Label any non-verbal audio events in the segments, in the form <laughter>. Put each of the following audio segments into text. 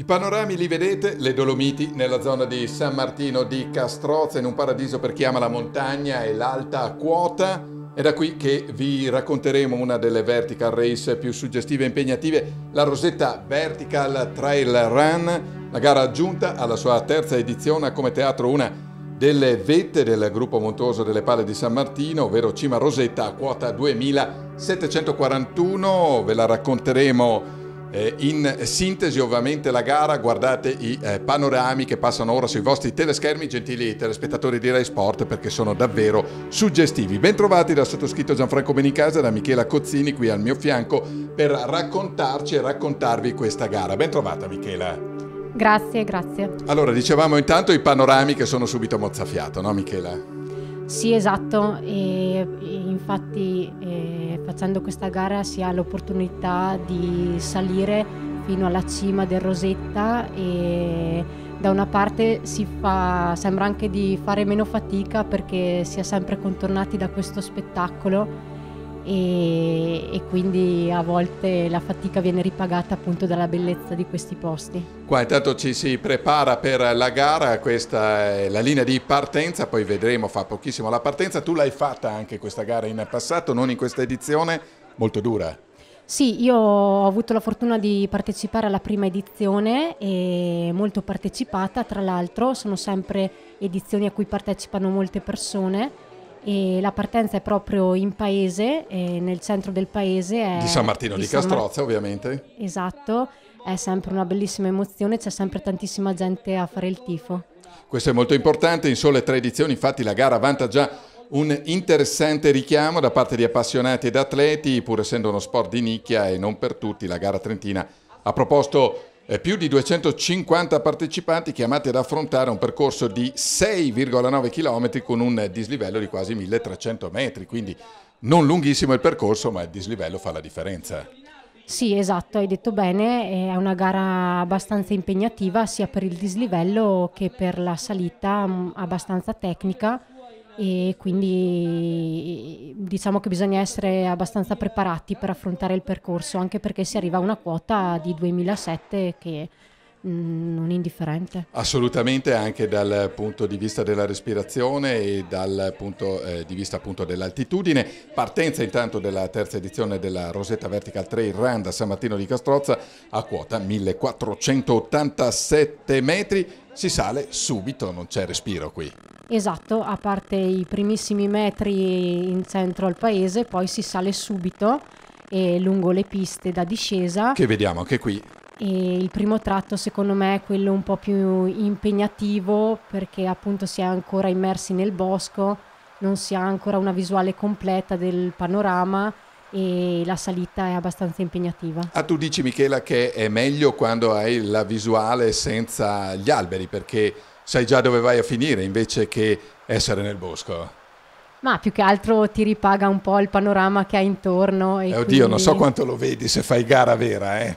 I panorami li vedete, le Dolomiti nella zona di San Martino di Castrozza, in un paradiso per chi ama la montagna e l'alta quota. È da qui che vi racconteremo una delle vertical race più suggestive e impegnative, la Rosetta Vertical Trail Run, la gara aggiunta alla sua terza edizione ha come teatro una delle vette del gruppo montuoso delle Pale di San Martino, ovvero Cima Rosetta a quota 2741. Ve la racconteremo eh, in sintesi ovviamente la gara, guardate i eh, panorami che passano ora sui vostri teleschermi, gentili telespettatori di Rai Sport, perché sono davvero suggestivi. Bentrovati dal sottoscritto Gianfranco Benincasa e da Michela Cozzini qui al mio fianco per raccontarci e raccontarvi questa gara. Bentrovata Michela. Grazie, grazie. Allora, dicevamo intanto i panorami che sono subito mozzafiato, no Michela? Sì, esatto. E, e infatti eh, facendo questa gara si ha l'opportunità di salire fino alla cima del Rosetta e da una parte fa, sembra anche di fare meno fatica perché si è sempre contornati da questo spettacolo e, e, quindi a volte la fatica viene ripagata appunto dalla bellezza di questi posti. Qua intanto ci si prepara per la gara, questa è la linea di partenza, poi vedremo, fa pochissimo la partenza, tu l'hai fatta anche questa gara in passato, non in questa edizione, molto dura. Sì, io ho avuto la fortuna di partecipare alla prima edizione e molto partecipata, tra l'altro sono sempre edizioni a cui partecipano molte persone e la partenza è proprio in paese, nel centro del paese. di San Martino di, di Castrozza Mar- ovviamente. Esatto, è sempre una bellissima emozione, c'è sempre tantissima gente a fare il tifo. Questo è molto importante, in sole tre edizioni infatti la gara vanta già un interessante richiamo da parte di appassionati ed atleti, pur essendo uno sport di nicchia e non per tutti, la gara trentina ha proposto eh, più di 250 partecipanti chiamati ad affrontare un percorso di 6,9 km con un dislivello di quasi 1300 metri, quindi non lunghissimo il percorso ma il dislivello fa la differenza. Sì, esatto, hai detto bene, è una gara abbastanza impegnativa sia per il dislivello che per la salita mm, abbastanza tecnica e quindi diciamo che bisogna essere abbastanza preparati per affrontare il percorso, anche perché si arriva a una quota di 2007 che mm, non indifferente. Assolutamente anche dal punto di vista della respirazione e dal punto eh, di vista appunto dell'altitudine. Partenza intanto della terza edizione della Rosetta Vertical Trail Randa San Martino di Castrozza a quota 1487 metri si sale subito, non c'è respiro qui. Esatto, a parte i primissimi metri in centro al paese, poi si sale subito e lungo le piste da discesa. Che vediamo anche qui. E il primo tratto secondo me è quello un po' più impegnativo perché appunto si è ancora immersi nel bosco, non si ha ancora una visuale completa del panorama e la salita è abbastanza impegnativa. Ah, tu dici Michela che è meglio quando hai la visuale senza gli alberi perché sai già dove vai a finire invece che essere nel bosco. Ma più che altro ti ripaga un po' il panorama che hai intorno. Eh, oddio, quindi... non so quanto lo vedi se fai gara vera, eh?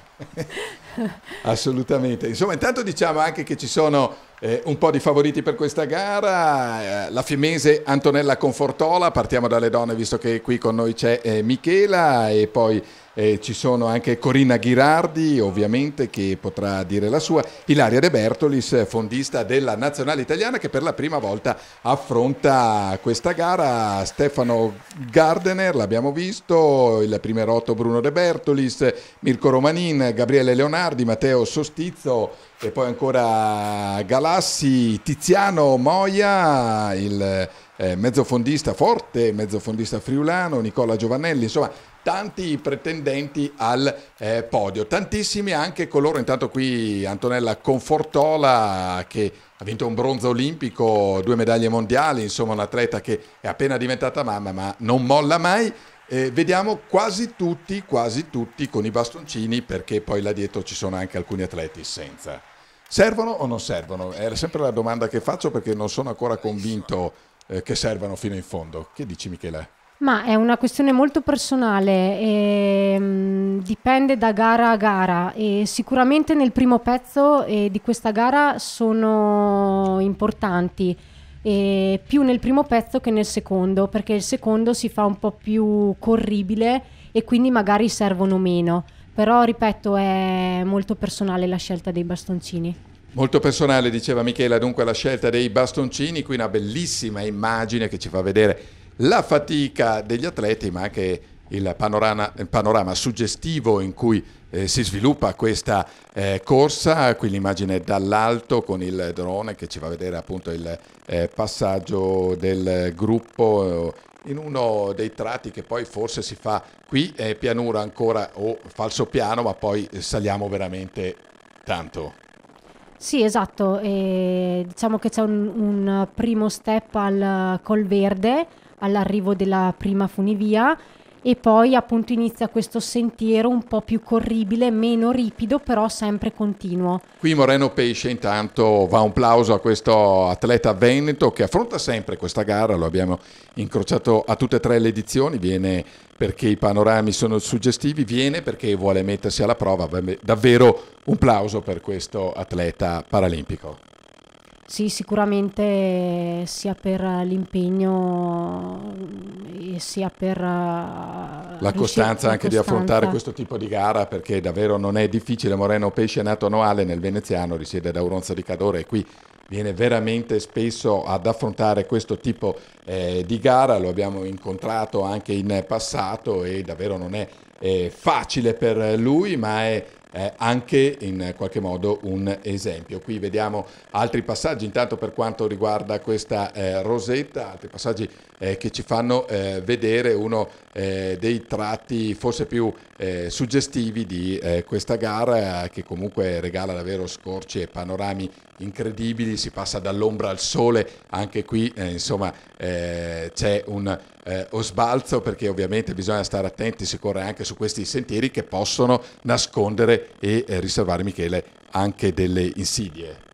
<laughs> Assolutamente. Insomma, intanto diciamo anche che ci sono eh, un po' di favoriti per questa gara, eh, la fiemese Antonella Confortola, partiamo dalle donne visto che qui con noi c'è eh, Michela e poi eh, ci sono anche Corinna Ghirardi, ovviamente, che potrà dire la sua, Ilaria De Bertolis, fondista della Nazionale Italiana, che per la prima volta affronta questa gara. Stefano Gardener, l'abbiamo visto, il primo primerotto Bruno De Bertolis, Mirko Romanin, Gabriele Leonardi, Matteo Sostizzo e poi ancora Galassi, Tiziano Moia, il eh, mezzofondista forte, mezzofondista friulano, Nicola Giovannelli, insomma tanti pretendenti al eh, podio, tantissimi anche coloro, intanto qui Antonella Confortola che ha vinto un bronzo olimpico, due medaglie mondiali, insomma un atleta che è appena diventata mamma ma non molla mai. Eh, vediamo quasi tutti, quasi tutti con i bastoncini perché poi là dietro ci sono anche alcuni atleti senza. Servono o non servono? È sempre la domanda che faccio perché non sono ancora convinto eh, che servano fino in fondo. Che dici Michele? Ma è una questione molto personale, e, ehm, mh, dipende da gara a gara e sicuramente nel primo pezzo eh, di questa gara sono importanti, eh, più nel primo pezzo che nel secondo, perché il secondo si fa un po' più corribile e quindi magari servono meno. Però, ripeto, è molto personale la scelta dei bastoncini. Molto personale, diceva Michela, dunque la scelta dei bastoncini, qui una bellissima immagine che ci fa vedere la fatica degli atleti, ma anche il panorama, il panorama suggestivo in cui eh, si sviluppa questa eh, corsa, qui l'immagine dall'alto con il drone che ci va a vedere appunto il eh, passaggio del gruppo eh, in uno dei tratti che poi forse si fa qui è eh, pianura ancora o falso piano, ma poi saliamo veramente tanto. Sì, esatto, e diciamo che c'è un, un primo step al col verde all'arrivo della prima funivia e poi appunto inizia questo sentiero un po' più corribile, meno ripido, però sempre continuo. Qui Moreno Pesce intanto va un plauso a questo atleta veneto che affronta sempre questa gara, lo abbiamo incrociato a tutte e tre le edizioni, viene perché i panorami sono suggestivi, viene perché vuole mettersi alla prova, davvero un plauso per questo atleta paralimpico. Sì, sicuramente sia per l'impegno eh, sia per eh, la costanza anche costanza. di affrontare questo tipo di gara perché davvero non è difficile. Moreno Pesce è nato a Noale nel Veneziano, risiede da Auronza di Cadore e qui viene veramente spesso ad affrontare questo tipo eh, di gara, lo abbiamo incontrato anche in passato e davvero non è eh, facile per lui ma è eh, anche in qualche modo un esempio. Qui vediamo altri passaggi, intanto per quanto riguarda questa eh, rosetta, altri passaggi eh, che ci fanno eh, vedere uno eh, dei tratti forse più eh, suggestivi di eh, questa gara eh, che comunque regala davvero scorci e panorami incredibili, si passa dall'ombra al sole, anche qui insomma c'è un o sbalzo perché ovviamente bisogna stare attenti, si corre anche su questi sentieri che possono nascondere e riservare Michele anche delle insidie.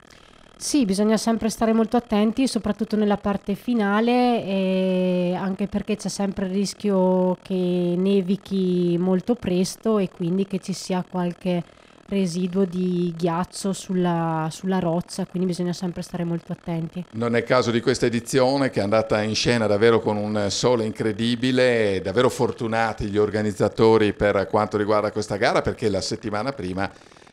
Sì, bisogna sempre stare molto attenti, soprattutto nella parte finale, anche perché c'è sempre il rischio che nevichi molto presto e quindi che ci sia qualche residuo di ghiaccio sulla, sulla, roccia, quindi bisogna sempre stare molto attenti. Non è il caso di questa edizione che è andata in scena davvero con un sole incredibile, davvero fortunati gli organizzatori per quanto riguarda questa gara perché la settimana prima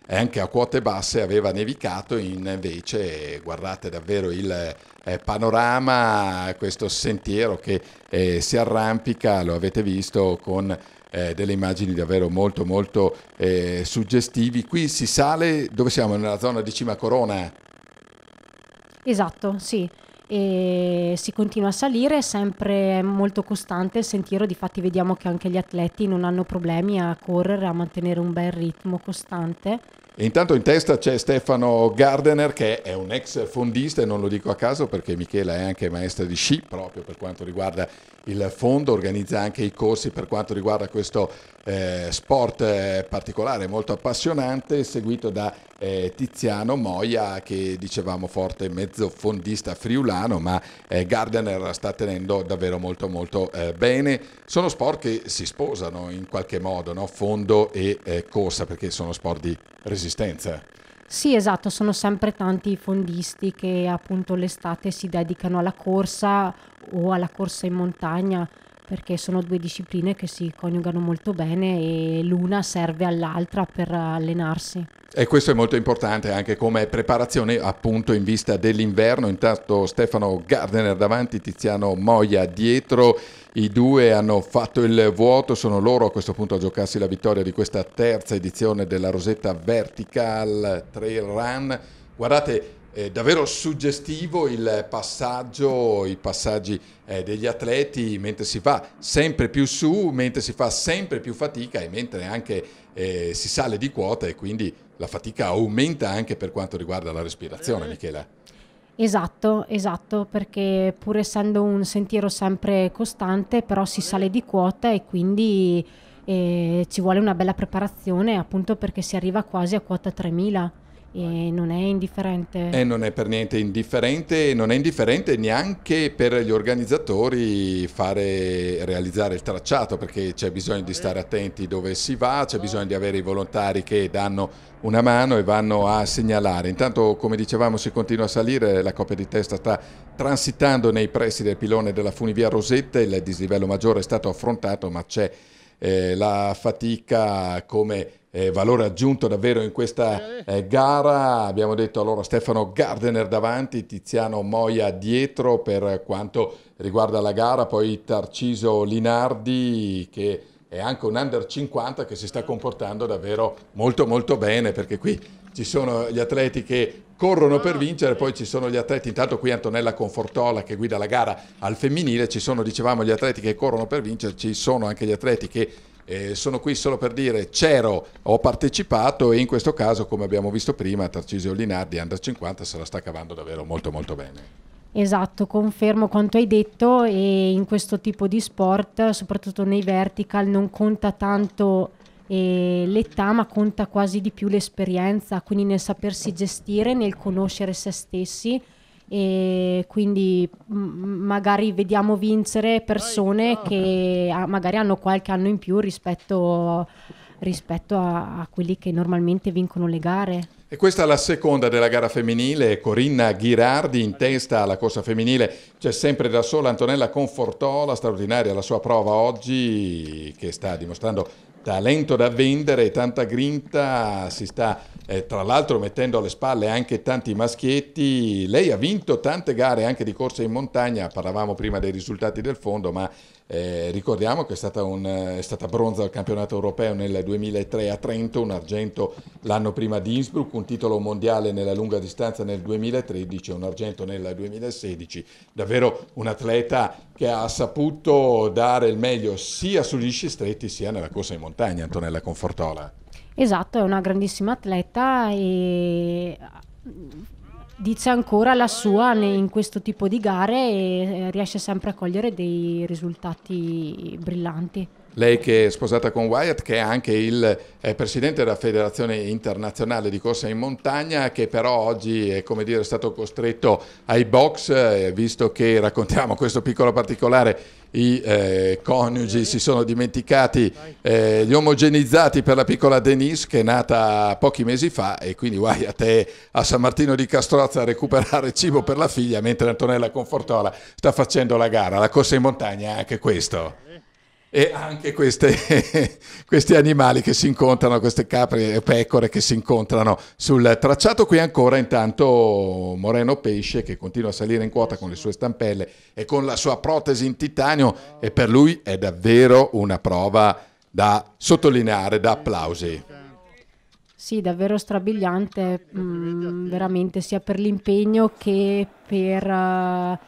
e anche a quote basse aveva nevicato, invece guardate davvero il eh, panorama, questo sentiero che eh, si arrampica, lo avete visto con eh, delle immagini davvero molto molto eh, suggestivi. Qui si sale, dove siamo? Nella zona di Cima Corona? Esatto, sì e si continua a salire, è sempre molto costante il sentiero, difatti vediamo che anche gli atleti non hanno problemi a correre, a mantenere un bel ritmo costante. E intanto in testa c'è Stefano Gardener che è un ex fondista e non lo dico a caso perché Michela è anche maestra di sci proprio per quanto riguarda il fondo organizza anche i corsi per quanto riguarda questo eh, sport eh, particolare molto appassionante seguito da eh, Tiziano Moia che dicevamo forte mezzo fondista friulano ma eh, Gardner sta tenendo davvero molto molto eh, bene sono sport che si sposano in qualche modo no? fondo e eh, corsa perché sono sport di resistenza sì, esatto, sono sempre tanti i fondisti che appunto l'estate si dedicano alla corsa o alla corsa in montagna perché sono due discipline che si coniugano molto bene e l'una serve all'altra per allenarsi. E questo è molto importante anche come preparazione appunto in vista dell'inverno. Intanto Stefano Gardner davanti, Tiziano Moia dietro. I due hanno fatto il vuoto, sono loro a questo punto a giocarsi la vittoria di questa terza edizione della Rosetta Vertical Trail Run. Guardate, è davvero suggestivo il passaggio, i passaggi eh, degli atleti mentre si va sempre più su, mentre si fa sempre più fatica e mentre anche eh, si sale di quota e quindi la fatica aumenta anche per quanto riguarda la respirazione, mm-hmm. Michela. Esatto, esatto, perché pur essendo un sentiero sempre costante, però si mm-hmm. sale di quota e quindi eh, ci vuole una bella preparazione appunto perché si arriva quasi a quota 3000 e non è indifferente. E non è per niente indifferente, non è indifferente neanche per gli organizzatori fare, realizzare il tracciato, perché c'è bisogno di stare attenti dove si va, c'è bisogno di avere i volontari che danno una mano e vanno a segnalare. Intanto, come dicevamo, si continua a salire, la coppia di testa sta transitando nei pressi del pilone della funivia Rosetta, il dislivello maggiore è stato affrontato, ma c'è eh, la fatica come eh, valore aggiunto davvero in questa eh, eh gara. Abbiamo detto allora Stefano Gardener davanti, Tiziano Moia dietro per quanto riguarda la gara, poi Tarciso Linardi che è anche un under 50 che si sta comportando davvero molto molto bene perché qui ci sono gli atleti che corrono per ah, vincere, poi ci sono gli atleti, intanto qui Antonella Confortola che guida la gara al femminile, ci sono dicevamo gli atleti che corrono per vincere, ci sono anche gli atleti che eh, sono qui solo per dire c'ero, ho partecipato e in questo caso come abbiamo visto prima Tarcisio Linardi Under 50 se la sta cavando davvero molto molto bene. Esatto, confermo quanto hai detto e in questo tipo di sport, soprattutto nei vertical, non conta tanto eh, l'età ma conta quasi di più l'esperienza, quindi nel sapersi gestire, nel conoscere se stessi e quindi m- magari vediamo vincere persone che a- magari hanno qualche anno in più rispetto, rispetto a-, a quelli che normalmente vincono le gare. E questa è la seconda della gara femminile, Corinna Ghirardi in testa alla corsa femminile, c'è sempre da sola Antonella Confortola, straordinaria la sua prova oggi che sta dimostrando talento da vendere, tanta grinta, si sta eh, tra l'altro mettendo alle spalle anche tanti maschietti. Lei ha vinto tante gare anche di corsa in montagna, parlavamo prima dei risultati del fondo, ma eh, ricordiamo che è stata, un, è stata, bronzo al campionato europeo nel 2003 a Trento, un argento l'anno prima di Innsbruck, un titolo mondiale nella lunga distanza nel 2013, un argento nel 2016. Davvero un atleta che ha saputo dare il meglio sia sugli sci stretti sia nella corsa in montagna, Antonella Confortola. Esatto, è una grandissima atleta e mm, dice ancora la sua in questo tipo di gare e eh, riesce sempre a cogliere dei risultati brillanti lei che è sposata con Wyatt, che è anche il eh, presidente della Federazione Internazionale di Corsa in Montagna, che però oggi è, dire, stato costretto ai box, eh, visto che raccontiamo questo piccolo particolare, i eh, coniugi si sono dimenticati, gli eh, omogenizzati per la piccola Denise che è nata pochi mesi fa e quindi Wyatt è a San Martino di Castrozza a recuperare cibo per la figlia mentre Antonella Confortola sta facendo la gara. La corsa in montagna è anche questo e anche queste, <laughs> questi animali che si incontrano, queste capre e pecore che si incontrano sul tracciato. Qui ancora intanto Moreno Pesce che continua a salire in quota con le sue stampelle e con la sua protesi in titanio e per lui è davvero una prova da sottolineare, da applausi. Sì, davvero strabiliante, mh, mm, veramente sia per l'impegno che per... Uh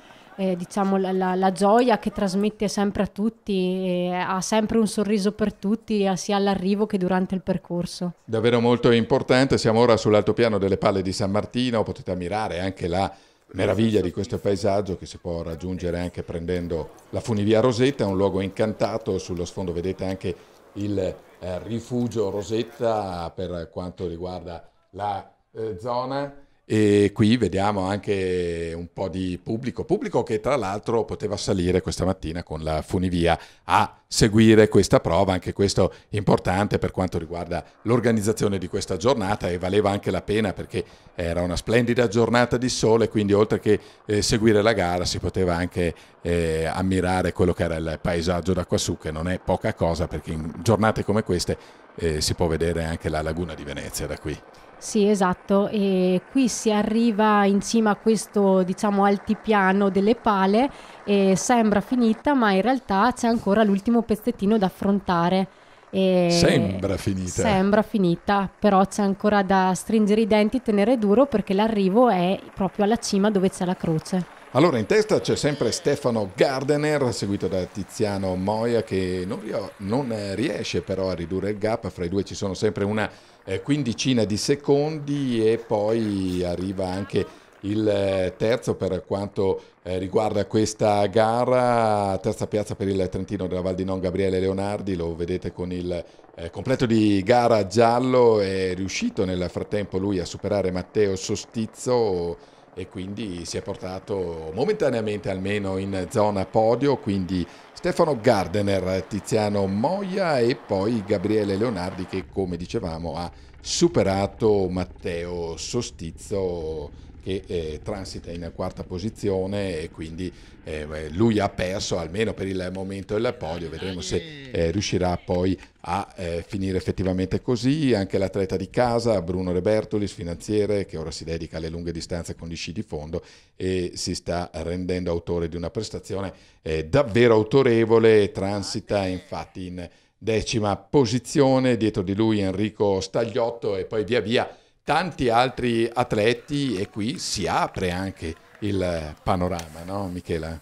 eh, diciamo, la, la, la, gioia che trasmette sempre a tutti, ha sempre un sorriso per tutti, sia all'arrivo che durante il percorso. Davvero molto importante, siamo ora sull'altopiano delle Palle di San Martino, potete ammirare anche la meraviglia di questo paesaggio che si può raggiungere anche prendendo la funivia Rosetta, un luogo incantato, sullo sfondo vedete anche il eh, rifugio Rosetta per quanto riguarda la eh, zona e qui vediamo anche un po' di pubblico, pubblico che tra l'altro poteva salire questa mattina con la funivia a seguire questa prova, anche questo importante per quanto riguarda l'organizzazione di questa giornata e valeva anche la pena perché era una splendida giornata di sole, quindi oltre che eh, seguire la gara si poteva anche eh, ammirare quello che era il paesaggio da quassù, che non è poca cosa perché in giornate come queste eh, si può vedere anche la laguna di Venezia da qui. Sì, esatto, e qui si arriva in cima a questo, diciamo, altipiano delle pale e sembra finita, ma in realtà c'è ancora l'ultimo pezzettino da affrontare. E sembra finita. Sembra finita, però c'è ancora da stringere i denti e tenere duro perché l'arrivo è proprio alla cima dove c'è la croce. Allora, in testa c'è sempre Stefano Gardener, seguito da Tiziano Moia, che non, non riesce però a ridurre il gap. Fra i due ci sono sempre una eh, quindicina di secondi e poi arriva anche il eh, terzo per quanto eh, riguarda questa gara, terza piazza per il Trentino della Val di Non Gabriele Leonardi, lo vedete con il completo di gara giallo, è riuscito nel frattempo lui a superare Matteo Sostizzo e quindi si è portato momentaneamente almeno in zona podio, quindi Stefano Gardener, Tiziano Moia e poi Gabriele Leonardi che come dicevamo ha superato Matteo Sostizzo che eh, transita in quarta posizione e quindi eh, lui ha perso almeno per il momento il podio, vedremo se eh, riuscirà poi a eh, finire effettivamente così. Anche l'atleta di casa, Bruno Rebertulis, finanziere, che ora si dedica alle lunghe distanze con gli sci di fondo e si sta rendendo autore di una prestazione eh, davvero autorevole, transita infatti in decima posizione, dietro di lui Enrico Stagliotto e poi via via tanti altri atleti e qui si apre anche il panorama, no Michela?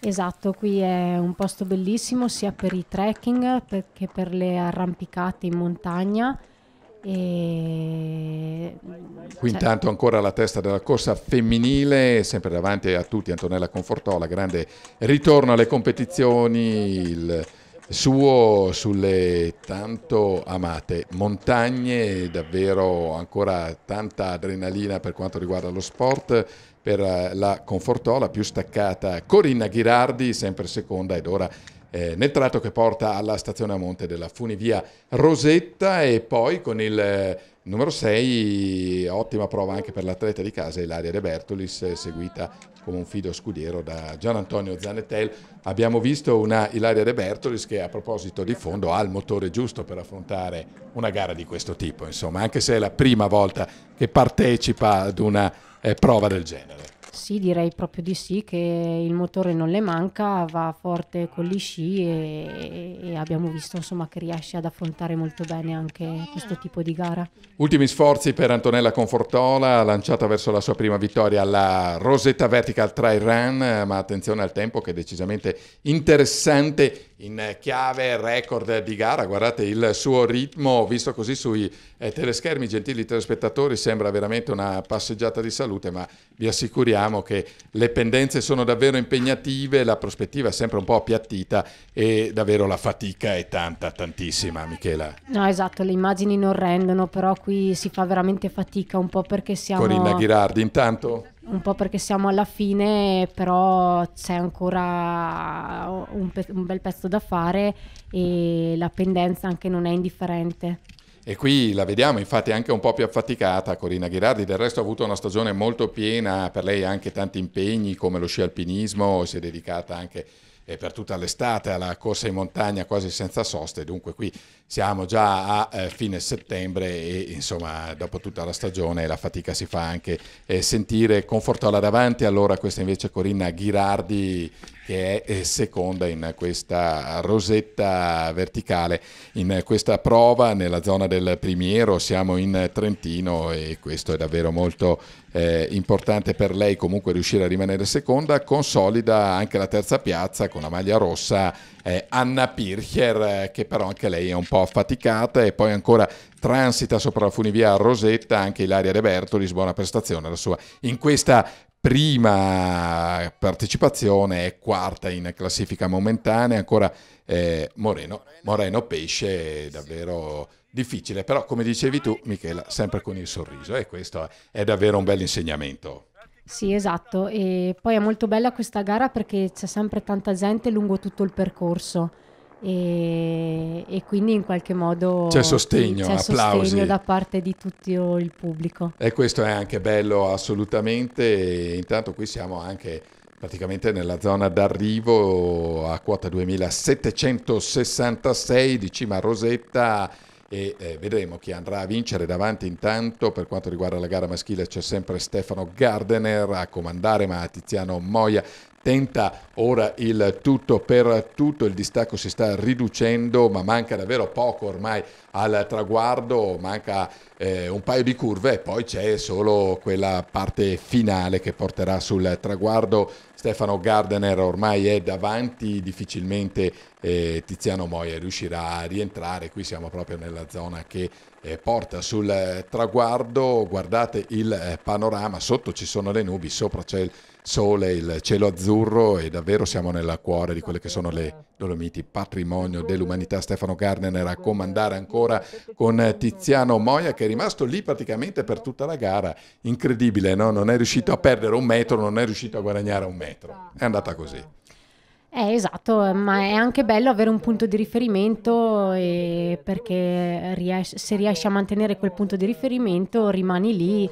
Esatto, qui è un posto bellissimo sia per i trekking che per le arrampicate in montagna. E... Qui cioè intanto ancora la testa della corsa femminile, sempre davanti a tutti Antonella Confortola, grande ritorno alle competizioni, il suo sulle tanto amate montagne, davvero ancora tanta adrenalina per quanto riguarda lo sport per eh, la Confortola più staccata Corinna Ghirardi, sempre seconda ed ora eh, nel tratto che porta alla stazione a monte della funivia Rosetta e poi con il eh, Numero 6, ottima prova anche per l'atleta di casa Ilaria De Bertolis, seguita con un fido scudiero da Gian Antonio Zanettel. Abbiamo visto una Ilaria De Bertolis che a proposito di fondo ha il motore giusto per affrontare una gara di questo tipo, insomma, anche se è la prima volta che partecipa ad una eh, prova del genere. Sì, direi proprio di sì, che il motore non le manca, va forte con gli sci e, e abbiamo visto insomma, che riesce ad affrontare molto bene anche questo tipo di gara. Ultimi sforzi per Antonella Confortola, lanciata verso la sua prima vittoria alla Rosetta Vertical Trail Run, ma attenzione al tempo che è decisamente interessante in eh, chiave record di gara, guardate il suo ritmo visto così sui eh, teleschermi, gentili telespettatori, sembra veramente una passeggiata di salute, ma vi assicuriamo che le pendenze sono davvero impegnative, la prospettiva è sempre un po' appiattita e davvero la fatica è tanta, tantissima, Michela. No, esatto, le immagini non rendono, però qui si fa veramente fatica un po' perché siamo Corinna Ghirardi intanto un po' perché siamo alla fine, però c'è ancora un, pe- un, bel pezzo da fare e la pendenza anche non è indifferente. E qui la vediamo infatti anche un po' più affaticata Corina Ghirardi, del resto ha avuto una stagione molto piena, per lei anche tanti impegni come lo sci alpinismo, si è dedicata anche e per tutta l'estate alla corsa in montagna quasi senza soste, dunque qui siamo già a eh, fine settembre e insomma dopo tutta la stagione la fatica si fa anche eh, sentire. Confortola davanti, allora questa invece Corinna Ghirardi che è eh, seconda in questa rosetta verticale. In questa prova nella zona del Primiero siamo in Trentino e questo è davvero molto eh, importante per lei comunque riuscire a rimanere seconda, consolida anche la terza piazza con la maglia rossa eh, Anna Pircher eh, che però anche lei è un po' affaticata e poi ancora transita sopra la funivia Rosetta anche Ilaria De Bertolis, buona prestazione la sua in questa prima partecipazione e quarta in classifica momentanea, ancora eh, Moreno, Moreno Pesce, davvero difficile, però come dicevi tu Michela, sempre con il sorriso e questo è davvero un bel insegnamento. Sì, esatto, e poi è molto bella questa gara perché c'è sempre tanta gente lungo tutto il percorso e, e, quindi in qualche modo c'è sostegno, c'è applausi. sostegno da parte di tutto il pubblico. E questo è anche bello assolutamente, intanto qui siamo anche praticamente nella zona d'arrivo a quota 2766 di Cima Rosetta e eh, vedremo chi andrà a vincere davanti intanto per quanto riguarda la gara maschile c'è sempre Stefano Gardener a comandare ma Tiziano Moia tenta ora il tutto per tutto, il distacco si sta riducendo ma manca davvero poco ormai al traguardo, manca eh, un paio di curve e poi c'è solo quella parte finale che porterà sul traguardo. Stefano Gardener ormai è davanti, difficilmente eh, Tiziano Moia riuscirà a rientrare, qui siamo proprio nella zona che eh, porta sul traguardo, guardate il eh, panorama, sotto ci sono le nubi, sopra c'è il sole, il cielo azzurro e davvero siamo nel cuore di quelle che sono le Dolomiti, patrimonio dell'umanità. Stefano Gardner a comandare ancora con Tiziano Moia che è rimasto lì praticamente per tutta la gara. Incredibile, no? non è riuscito a perdere un metro, non è riuscito a guadagnare un metro. È andata così. Eh, esatto, ma è anche bello avere un punto di riferimento perché ries se riesci a mantenere quel punto di riferimento rimani lì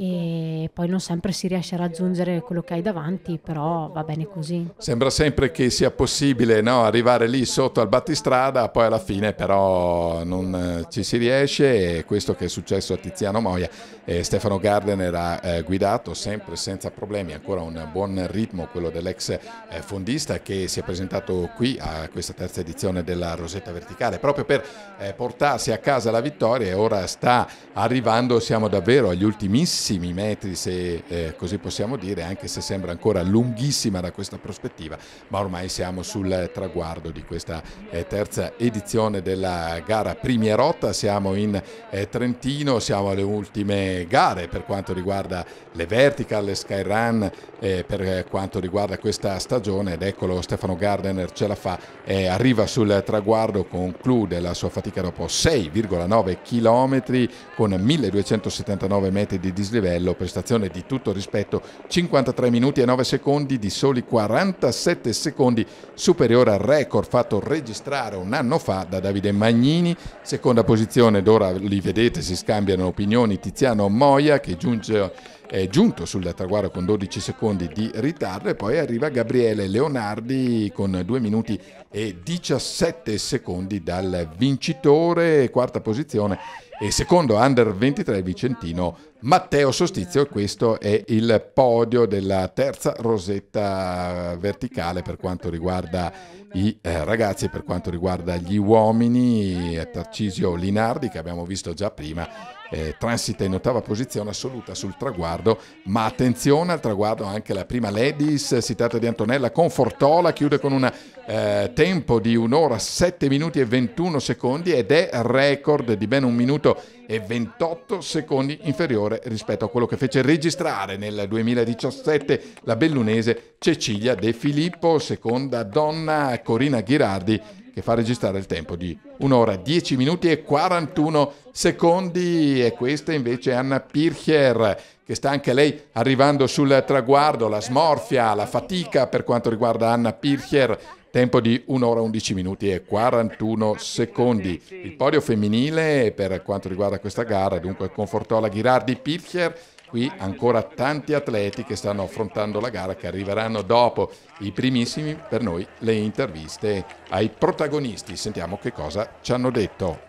e poi non sempre si riesce a raggiungere quello che hai davanti, però va bene così. Sembra sempre che sia possibile no? arrivare lì sotto al battistrada, poi alla fine però non eh, ci si riesce e questo che è successo a Tiziano Moia. Eh, Stefano Gardener ha eh, guidato sempre senza problemi, ancora un buon ritmo quello dell'ex eh, fondista che si è presentato qui a questa terza edizione della Rosetta Verticale proprio per eh, portarsi a casa la vittoria e ora sta arrivando, siamo davvero agli ultimissimi pochissimi metri, se eh, così possiamo dire, anche se sembra ancora lunghissima da questa prospettiva, ma ormai siamo sul traguardo di questa eh, terza edizione della gara Primierotta, siamo in eh, Trentino, siamo alle ultime gare per quanto riguarda le vertical, le skyrun, eh, per eh, quanto riguarda questa stagione ed eccolo Stefano Gardner ce la fa, eh, arriva sul traguardo, conclude la sua fatica dopo 6,9 km con 1279 metri di dislivello livello, prestazione di tutto rispetto, 53 minuti e 9 secondi di soli 47 secondi, superiore al record fatto registrare un anno fa da Davide Magnini, seconda posizione, d'ora li vedete, si scambiano opinioni, Tiziano Moia che giunge è giunto sul traguardo con 12 secondi di ritardo e poi arriva Gabriele Leonardi con 2 minuti e 17 secondi dal vincitore, quarta posizione e secondo under 23 vicentino Matteo Sostizio. Questo è il podio della terza rosetta verticale per quanto riguarda i eh, ragazzi, per quanto riguarda gli uomini. Tarcisio Linardi, che abbiamo visto già prima, eh, transita in ottava posizione assoluta sul traguardo, ma attenzione al traguardo anche la prima ladies, si tratta di Antonella Confortola, chiude con una eh, tempo di un'ora 7 minuti e 21 secondi ed è record di ben un minuto e 28 secondi inferiore rispetto a quello che fece registrare nel 2017 la bellunese Cecilia De Filippo, seconda donna Corina Ghirardi che fa registrare il tempo di 1 ora 10 minuti e 41 secondi e questa invece è Anna Pircher che sta anche lei arrivando sul traguardo, la smorfia, la fatica per quanto riguarda Anna Pircher tempo di 1 ora 11 minuti e 41 secondi. Il podio femminile per quanto riguarda questa gara dunque confortò la Ghirardi Pilcher qui ancora tanti atleti che stanno affrontando la gara che arriveranno dopo i primissimi per noi le interviste ai protagonisti sentiamo che cosa ci hanno detto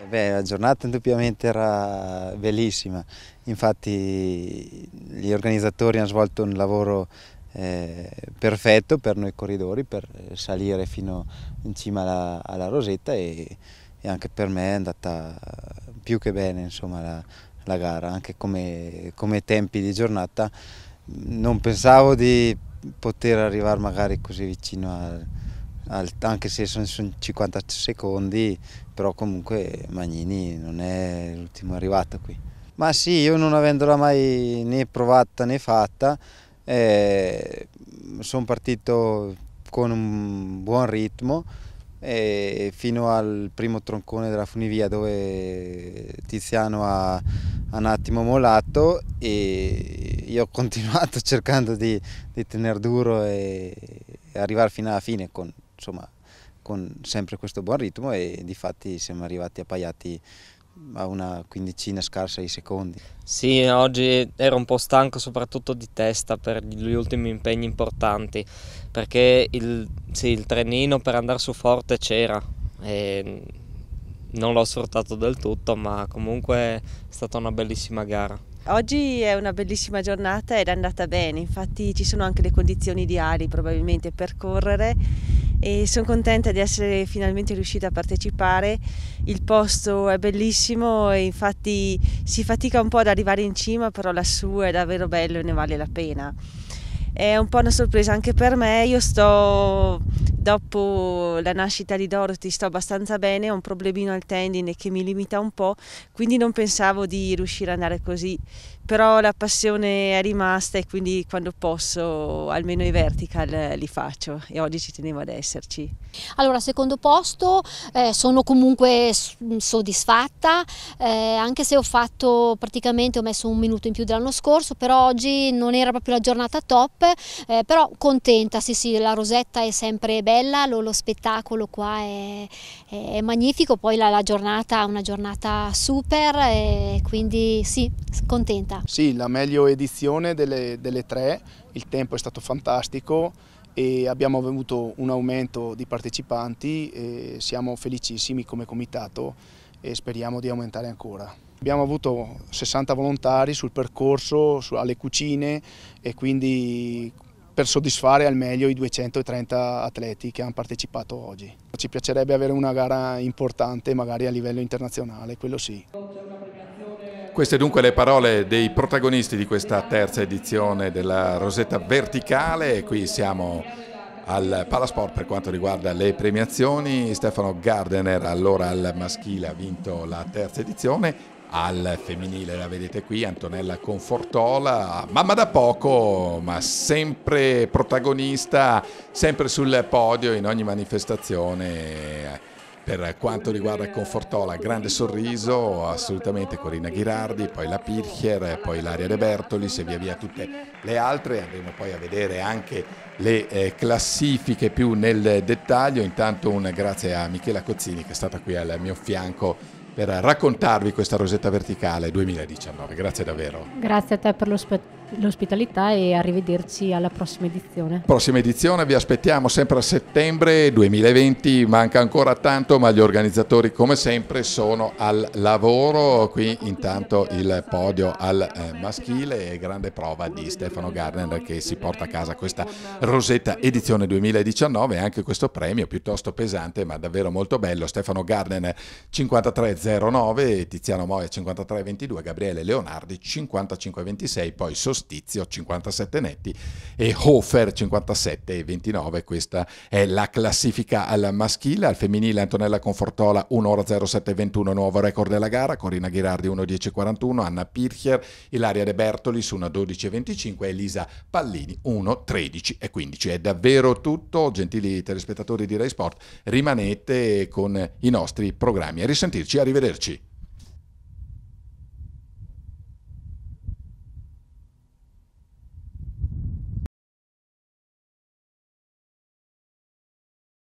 eh Beh, la giornata indubbiamente era bellissima infatti gli organizzatori hanno svolto un lavoro eh, perfetto per noi corridori per salire fino in cima alla, alla Rosetta e, e, anche per me è andata più che bene insomma, la, la, gara, anche come, come tempi di giornata. Non pensavo di poter arrivare magari così vicino al, al, anche se sono, sono 50 secondi, però comunque Magnini non è l'ultimo arrivato qui. Ma sì, io non avendola mai né provata né fatta, eh, sono partito con un buon ritmo eh, fino al primo troncone della funivia dove Tiziano ha, ha un attimo molato e io ho continuato <laughs> cercando di, di tenere duro e arrivare fino alla fine con, insomma, con sempre questo buon ritmo e di fatti siamo arrivati appaiati a una quindicina scarsa di secondi. Sì, oggi ero un po' stanco soprattutto di testa per gli ultimi impegni importanti, perché il, sì, il trenino per andare su forte c'era e non l'ho sfruttato del tutto, ma comunque è stata una bellissima gara. Oggi è una bellissima giornata ed è andata bene, infatti ci sono anche le condizioni ideali probabilmente per correre e sono contenta di essere finalmente riuscita a partecipare. Il posto è bellissimo e infatti si fatica un po' ad arrivare in cima, però lassù è davvero bello e ne vale la pena. È un po' una sorpresa anche per me, io sto dopo la nascita di Dorothy sto abbastanza bene, ho un problemino al tendine che mi limita un po', quindi non pensavo di riuscire ad andare così però la passione è rimasta e quindi quando posso almeno i vertical eh, li faccio e oggi ci tenevo ad esserci. Allora, secondo posto eh, sono comunque soddisfatta, eh, anche se ho fatto praticamente ho messo un minuto in più dell'anno scorso, però oggi non era proprio la giornata top, eh, però contenta, sì sì, la rosetta è sempre bella, lo, lo spettacolo qua è, è, magnifico, poi la, la giornata è una giornata super, eh, quindi sì, contenta stata? Sì, la meglio edizione delle, delle tre, il tempo è stato fantastico e abbiamo avuto un aumento di partecipanti e siamo felicissimi come comitato e speriamo di aumentare ancora. Abbiamo avuto 60 volontari sul percorso, su, alle cucine e quindi per soddisfare al meglio i 230 atleti che hanno partecipato oggi. Ci piacerebbe avere una gara importante magari a livello internazionale, quello sì. Queste dunque le parole dei protagonisti di questa terza edizione della Rosetta Verticale. Qui siamo al Palasport per quanto riguarda le premiazioni. Stefano Gardener allora al maschile ha vinto la terza edizione. Al femminile la vedete qui, Antonella Confortola, mamma da poco, ma sempre protagonista, sempre sul podio in ogni manifestazione per quanto riguarda Confortola, grande sorriso, assolutamente Corinna Ghirardi, poi la Pirchier, poi l'Aria De Bertolis e via via tutte le altre. Andremo poi a vedere anche le eh, classifiche più nel dettaglio. Intanto un grazie a Michela Cozzini che è stata qui al mio fianco per raccontarvi questa Rosetta Verticale 2019. Grazie davvero. Grazie a te per lo spettacolo l'ospitalità e arrivederci alla prossima edizione. Prossima edizione vi aspettiamo sempre a settembre 2020, manca ancora tanto ma gli organizzatori come sempre sono al lavoro, qui intanto il podio al eh, maschile e grande prova di Stefano Gardner che si porta a casa questa Rosetta edizione 2019 e anche questo premio piuttosto pesante ma davvero molto bello, Stefano Gardner 5309, Tiziano Moia 5322, Gabriele Leonardi 5526, poi sostituito Stizio 57 netti e Hofer 57 e 29. Questa è la classifica al maschile, al femminile Antonella Confortola 1 ora 0721 nuovo record della gara, Corina Ghirardi 1.10.41, Anna Pircher, Ilaria De Bertoli su 1.12.25 e Elisa Pallini 1.13.15. È davvero tutto, gentili telespettatori di Rai Sport, rimanete con i nostri programmi. A risentirci, arrivederci.